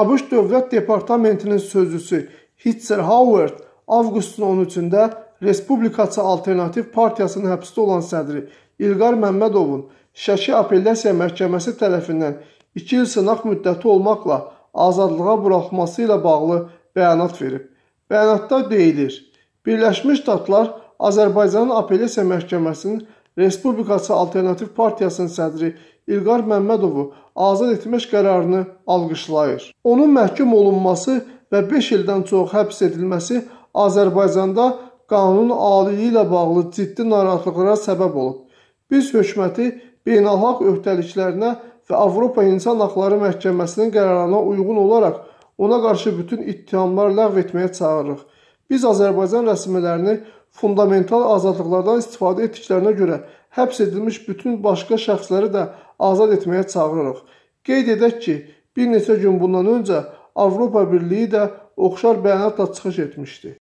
ABŞ Dövlət Departamentinin sözçüsü Hitzer Howard avqustun 13-də Respublikaçı Alternativ Partiyasının həbsdə olan sədri İlqar Məmmədovun Şəki Apellyasiya Məhkəməsi tərəfindən 2 il sınaq müddəti olmaqla azadlığa buraxılması ilə bağlı bəyanat verib. Bəyanatda deyilir: Birləşmiş Ştatlar Azərbaycanın Apellyasiya Məhkəməsinin Respublikaçı Alternativ Partiyasının sədri İlqar Məmmədovu azad etmək qərarını alqışlayır. Onun məhkum olunması və 5 ildən çox həbs edilməsi Azərbaycanda qanun aliyi ilə bağlı ciddi narahatlıqlara səbəb olub. Biz hökuməti beynəlxalq öhdəliklərinə və Avropa İnsan Haqları Məhkəməsinin qərarına uyğun olaraq ona qarşı bütün ittihamlar ləğv etməyə çağırırıq. Biz Azərbaycan rəsmilərini fundamental azadlıqlardan istifadə etdiklərinə görə həbs edilmiş bütün başqa şəxsləri də azad etməyə çağırırıq. Qeyd edək ki, bir neçə gün bundan öncə Avropa Birliyi də oxşar bəyanatla çıxış etmişdi.